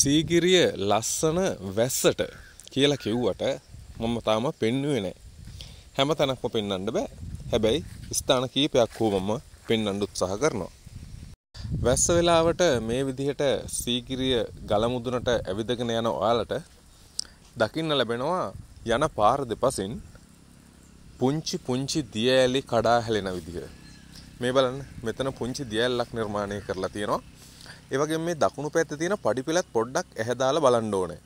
සීගිරිය ලස්සන වැස්සට කියලා කිව්වට මම තාම පෙන්වුවේ නැහැ. හැම තැනක්ම පෙන්වන්න බෑ. හැබැයි ස්ථාන කීපයක් හෝ මම පෙන්වන්න උත්සාහ කරනවා. වැස්ස වෙලාවට මේ විදිහට සීගිරිය ගලමුදුනට ඇවිදගෙන යන ඔයාලට දකින්න ලැබෙනවා යන පාර දෙපසින් පුංචි පුංචි දියඇලි කඩා හැලෙන විදිහ. මේ බලන්න මෙතන පුංචි දියඇල්ලක් නිර්මාණය කරලා තියෙනවා. ඒවගේ මේ දකුණු පැත්ත තියෙන පඩිපිලත් පොඩ්ඩක් ඇහැදාලා බලන්න ඕනේ.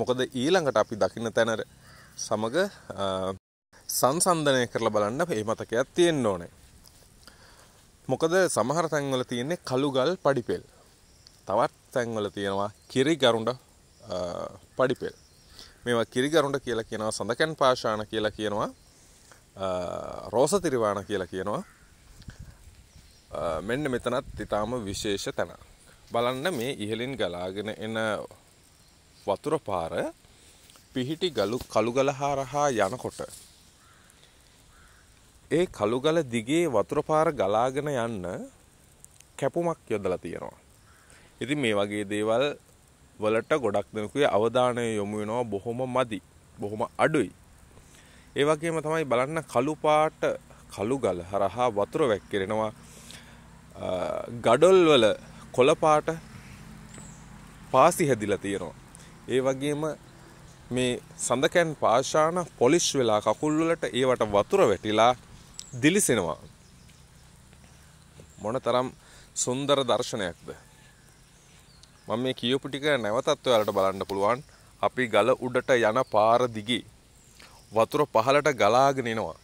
මොකද ඊළඟට අපි දකින්න තැන සමග සංසන්දනය කරලා බලන්න මේ මතකයක් තියෙන්න ඕනේ. මොකද සමහර තැන්වල තියෙන්නේ කළුගල් පඩිපෙල්. තවත් තැන්වල තියෙනවා කිරිගරුඬ පඩිපෙල්. මේවා කිරිගරුඬ කියලා කියනවා සඳකන් පාෂාණ කියලා කියනවා රෝස තිරිවාණ කියලා කියනවා මෙන්න මෙතනත් ඉතාම විශේෂ තැනක් බලන්න මේ ඉහලින් ගලාගෙන එන වතුර පාර පිහිටි ගලු කළුගල හරහා යනකොට ඒ කළුගල දිගේ වතුර පාර ගලාගෙන යන්න කැපුමක් යොදලා තියෙනවා. ඉතින් මේ වගේ දේවල් වලට ගොඩක් දෙනෙකුගේ අවධානය යොමු වෙනවා බොහොම මදි. බොහොම අඩුයි. ඒ වගේම තමයි බලන්න කළු පාට කළු ගල හරහා වතුර වැක්කිරෙනවා. ගඩොල් වල කොළපාට පාසි හැදිලා තියෙනවා. ඒ වගේම මේ සඳකැන් පාෂාණ පොලිෂ් වෙලා කකුල්වලට ඒවට වතුර වැටිලා දිලිසෙනවා. මොන තරම් සුන්දර දර්ශනයක්ද. මම මේ කියපු ටික නැවතත් ඔයාලට බලන්න පුළුවන්. අපි ගල උඩට යන පාර දිගේ වතුර පහලට ගලාගෙන එනවා.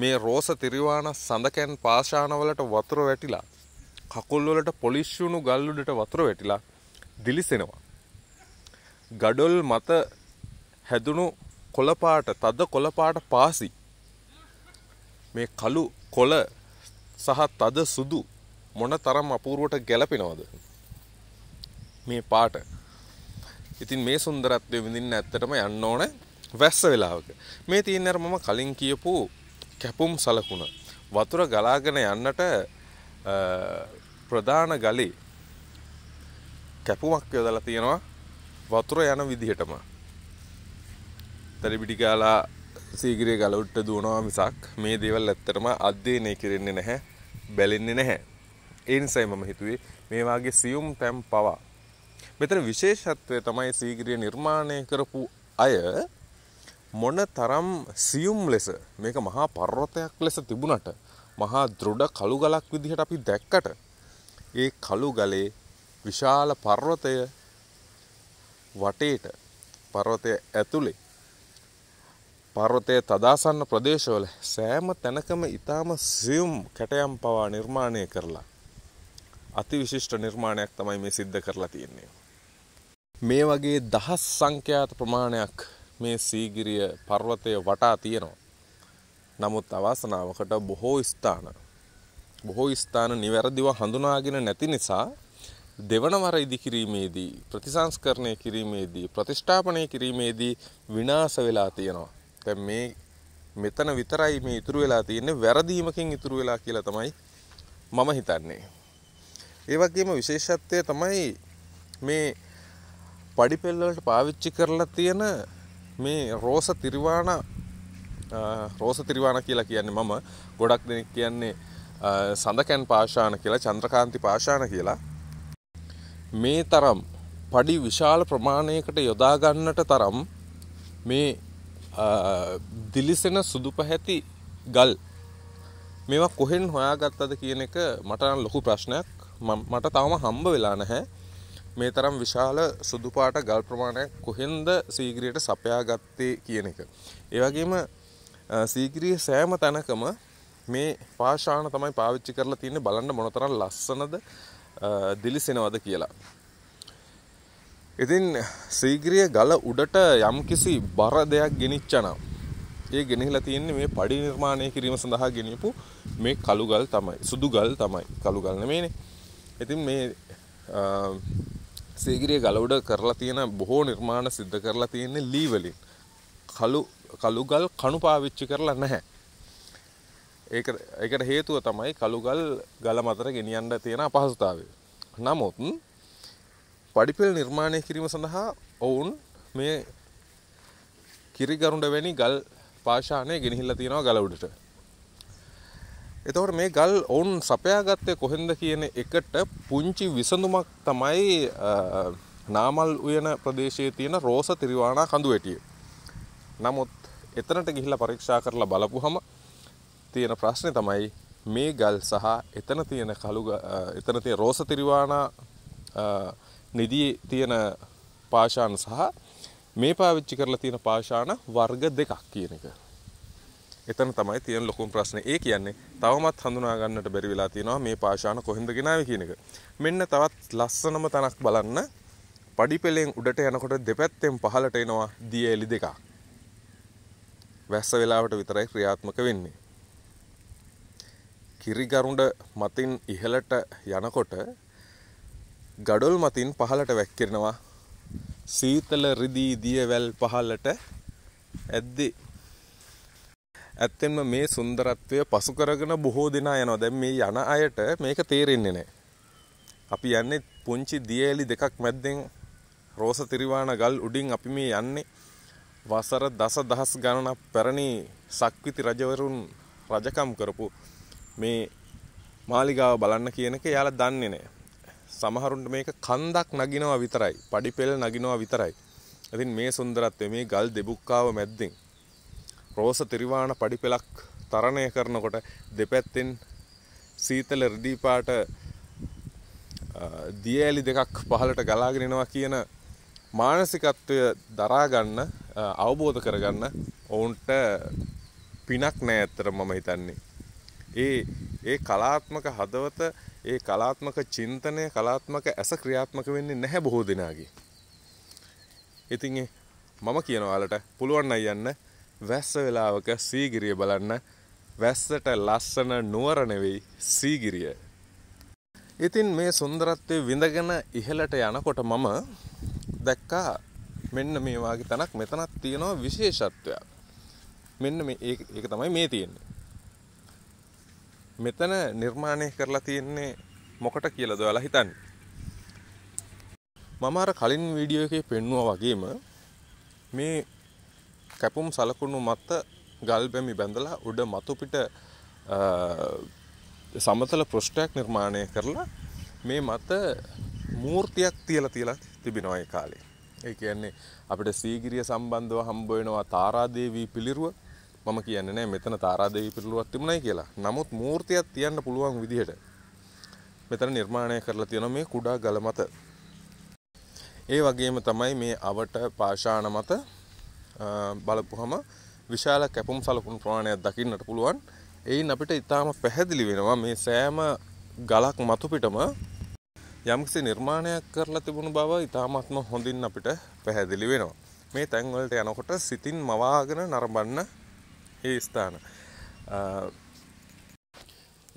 මේ රෝස තිරිවාණ සඳකැන් පාෂාණවලට වතුර වැටිලා කකුල්වලට පොලිෂ්ුණු ගල්ලුඩට වතුර වැටිලා දිලිසෙනවා. ගඩොල් මත හැදුණු කොළපාට තද කොළපාට පාසි මේ කළු කොළ සහ තද සුදු මොන තරම් අපූරුවට ගැලපෙනවද මේ පාට ඉතින් මේ සුන්දරත්වය විඳින්න ඇත්තටම යන්න ඕන වැස්ස වෙලාවක මේ තියෙන්නර මම කලින් කියපු කැපුම් සලකුණ වතුර ගලාගෙන යන්නට ප්‍රධාන ගලේ කැපුමක් යොදලා තියෙනවා වතුර යන විදිහටම තරිපිටිකාලා සීගිරය ගලවුට්ට දුවනවා මිසක් මේ දේවල් ඇත්තටම අධ්‍යයනය කෙරෙන්නේ නැහැ බැලෙන්නේ නැහැ ඒනිසයි මම හිතුවේ මේවාගේ සියුම් තැම් පවා මෙතන විශේෂත්වය තමයි සීගිරිය නිර්මාණය කරපු අය මොන තරම් සියුම් ලෙස මේක මහා පර්වතයක් ලෙස තිබුණට මහා දෘඩ කළු ගලක් විදිහට අපි දැක්කට ඒ කළු ගලේ විශාල පර්වතය වටේට පර්වතය ඇතුළේ පර්වතය තදාසන්න ප්‍රදේශවල සෑම තැනකම ඉතාම සියුම් කැටයම් පවා නිර්මාණය කරලා අති විශිෂ්ට නිර්මාණයක් තමයි මේ සිද්ධ කරලා තියෙන්නේ. මේ වගේ දහස් සංඛ්‍යාත ප්‍රමාණයක් මේ සීගිරිය පර්වතය වටා තියෙනවා. නමුත් අවාසනාවකට බොහෝ ස්ථාන බොහෝ ස්ථාන නිවැරදිව හඳුනාගෙන නැති නිසා දෙවනවර ඉදිකිරීමේදී ප්‍රතිසංස්කරණය කිරීමේදී ප්‍රතිෂ්ඨාපනය කිරීමේදී විනාශ වෙලා තියෙනවා. දැන් මේ මෙතන විතරයි මේ ඉතුරු වෙලා තියෙන්නේ වැරදීමකින් ඉතුරු වෙලා කියලා තමයි මම හිතන්නේ. ඒ වගේම විශේෂත්වය තමයි මේ පඩිපෙළ වලට පාවිච්චි කරලා තියෙන මේ රෝස තිරිවාණ රෝස තිරිවාණ කියලා කියන්නේ මම ගොඩක් දෙනෙක් කියන්නේ සඳකැන් පාෂාණ කියලා චන්ද්‍රකාන්ති පාෂාණ කියලා මේ තරම් පඩි විශාල ප්‍රමාණයකට යොදා ගන්නට තරම් මේ දිලිසෙන සුදු පැහැති ගල් මේවා කොහෙන් හොයාගත්තද කියන එක මට නම් ලොකු ප්‍රශ්නයක් මට තාම හම්බ වෙලා නැහැ මේ තරම් විශාල සුදු පාට ගල් ප්‍රමාණයක් කොහෙන්ද සීග්‍රියට සපයා ගත්තේ කියන එක ඒ වගේම සීගිරිය සෑම තැනකම මේ පාෂාණ තමයි පාවිච්චි කරලා තියන්නේ බලන්න මොනතරම් ලස්සනද දිලිසෙනවද කියලා. ඉතින් සීගිරිය ගල උඩට යම්කිසි බර දෙයක් ගෙනිච්චනම් ඒ ගෙනහිලා තියෙන්නේ මේ පඩි නිර්මාණය කිරීම සඳහා ගෙනියපු මේ කළුගල් තමයි සුදුගල් තමයි කළුගල් නෙමෙයිනේ. ඉතින් මේ සීගිරිය ගල උඩ කරලා තියෙන බොහෝ නිර්මාණ සිද්ධ කරලා තියෙන්නේ ලී වලින්. කළු කළුගල් කණු පාවිච්චි කරලා නැහැ. ඒක ඒකට හේතුව තමයි කළුගල් ගල මතර ගෙනියන්න තියෙන අපහසුතාවය. නමුත් පඩිපෙළ නිර්මාණය කිරීම සඳහා ඔවුන් මේ කිරිගරුඩ වැනි ගල් පාශානය ගෙනහිල්ල තියෙනවා ගල උඩට. එතවට මේ ගල් ඔවුන් සපයාගත්තය කොහෙන්ද කියන එකට පුංචි විසඳුමක් තමයි නාමල් උයන ප්‍රදේශයේ තියෙන රෝස තිරිවානා කඳු වැටිය. නමුත් එතනට ගිහිල්ලා පරීක්ෂා කරලා බලපුවහම තියෙන ප්‍රශ්නේ තමයි මේ ගල් සහ එතන තියෙන කළු එතන තියෙන රෝස තිරිවානා නිදී තියෙන පාෂාණ සහ මේ පාවිච්චි කරලා තියෙන පාෂාණ වර්ග දෙකක් කියන එක. එතන තමයි තියෙන ලොකුම ප්‍රශ්නේ. ඒ කියන්නේ තවමත් හඳුනා ගන්නට බැරි වෙලා තියෙනවා මේ පාෂාණ කොහෙන්ද ගෙනාවේ කියන එක. මෙන්න තවත් ලස්සනම තනක් බලන්න. පඩිපෙලෙන් උඩට යනකොට දෙපැත්තෙන් පහළට එනවා දිය එලි දෙකක්. වැස්ස වෙලාවට විතරයි ක්‍රියාත්මක වෙන්නේ. කිරිගරුඩ මතින් ඉහලට යනකොට ගඩොල් මතින් පහලට වැක්කිරෙනවා සීතල රිදී දියවැල් පහලට ඇද්දි. ඇත්තෙන්ම මේ සුන්දරත්වය පසු කරගෙන බොහෝ දෙනා යනවා දැන් මේ යන අයට මේක තේරෙන්නේ නැහැ. අපි යන්නේ පුංචි දියඇලි දෙකක් මැද්දෙන් රෝස තිරිවාන ගල් උඩින් අපි මේ යන්නේ වසර දස දහස් ගණනක් පැරණි සක්විති රජවරුන් රජකම් කරපු මේ මාලිගාව බලන්න කියන එක යාලා දන්නේ නැහැ. සමහරුන්ට මේක කන්දක් නගිනවා විතරයි, පඩිපෙළ නගිනවා විතරයි. ඉතින් මේ සුන්දරත්වය මේ ගල් දෙබුක්කාව මැද්දෙන් රෝස තිරිවාණ පඩිපෙළක් තරණය කරනකොට දෙපැත්තෙන් සීතල රෙදි පාට දියඇලි දෙකක් පහලට ගලාගෙන එනවා කියන මානසිකත්වය දරා ගන්න අවබෝධ කරගන්න ඔවුන්ට පිනක් නෑ ඇත්තට මම හිතන්නේ. ඒ ඒ කලාත්මක හදවත ඒ කලාත්මක චින්තනය කලාත්මක ඇස ක්‍රියාත්මක වෙන්නේ නැහැ බොහෝ දෙනාගේ. ඉතින් මම කියන ඔයාලට පුළුවන් අය යන්න වැස්ස වෙලාවක සීගිරිය බලන්න වැස්සට ලස්සන නුවර නෙවෙයි සීගිරිය. ඉතින් මේ සුන්දරත්වයේ විඳගෙන ඉහළට යනකොට මම දැක්කා මෙන්න මේ වාගේ තනක් මෙතනක් තියෙනවා විශේෂත්වයක් මෙන්න මේ ඒක තමයි මේ තියෙන්නේ මෙතන නිර්මාණය කරලා තියෙන්නේ මොකට කියලාද ඔයාලා හිතන්නේ මම අර කලින් වීඩියෝ එකේ පෙන්නුවා වගේම මේ කැපුම් සලකුණු මත ගල් බැමි බැඳලා උඩ මතු පිට සමතල පෘෂ්ඨයක් නිර්මාණය කරලා මේ මත මූර්තියක් තියලා තියලා තිබෙනවා ඒ කාලේ ඒ කියන්නේ අපිට සීගිරිය සම්බන්ධව හම්බ වෙනවා තාරාදේවී පිළිරුව. මම කියන්නේ නෑ මෙතන තාරාදේවී පිළිරුවක් තිබුණයි කියලා. නමුත් මූර්තියක් තියන්න පුළුවන් විදිහට මෙතන නිර්මාණය කරලා තියෙනවා මේ කුඩා ගල මත. ඒ වගේම තමයි මේ අවට පාෂාණ මත බලපුවහම විශාල කැපුම් සලකුණු ප්‍රමාණයක් දකින්නට පුළුවන්. එයින් අපිට ඉතාම පැහැදිලි වෙනවා මේ සෑම ගලක් මතුපිටම යම්කිසි නිර්මාණයක් කරලා තිබුණු බව ඉතාමත්ම හොඳින් අපිට පැහැදිලි වෙනවා. මේ තැන්වලට යනකොට සිතින් මවාගෙන නරඹන්න ඒ ස්ථාන.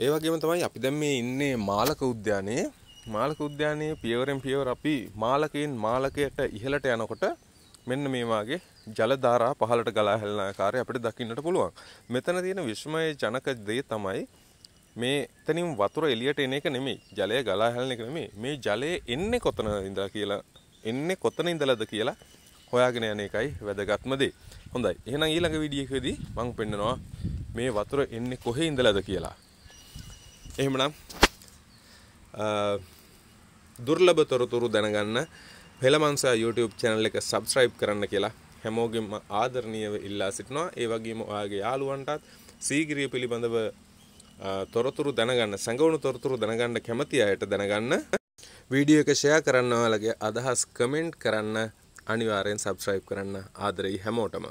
ඒ වගේම තමයි අපි දැන් මේ ඉන්නේ මාලක උද්‍යානයේ. මාලක උද්‍යානයේ පියවරෙන් පියවර අපි මාලකයෙන් මාලකයට ඉහළට යනකොට මෙන්න මේ වාගේ ජලධාරා පහළට ගලා හැලෙන ආකාරය අපිට දකින්නට පුළුවන්. මෙතන තියෙන විශ්මයේ ජනක දේ තමයි මේ එතනින් වතුර එළියට එන එක නෙමෙයි. ජලය ගලා හැලෙන එක නෙමෙයි. මේ ජලය එන්නේ කොතන ඉඳලා කියලා එන්නේ කොතන ඉඳලාද කියලා හොයාගෙන යන එකයි වැදගත්ම දේ. හොඳයි. එහෙනම් ඊළඟ වීඩියෝ එකේදී මම පෙන්නනවා මේ වතුර එන්නේ කොහේ ඉඳලාද කියලා. එහෙමනම් දුර්ලභ තොරතුරු දැනගන්න පෙළමංසා YouTube channel එක subscribe කරන්න කියලා හැමෝගෙම ආදරණීයව ඉල්ලා සිටිනවා. ඒ වගේම ඔයාගේ යාළුවන්ටත් සීගිරිය පිළිබඳව තොරතුරු දැනගන්න සැඟවුණු තොරතුරු දැනගන්න කැමති අයට දැනගන්න වීඩියෝ එක ෂෙයා කරන්නවාලගේ අදහස් කමෙන්ට් කරන්න අනිවාරයෙන් සබස්්‍රයිප් කරන්න ආදරෙයි හැමෝටම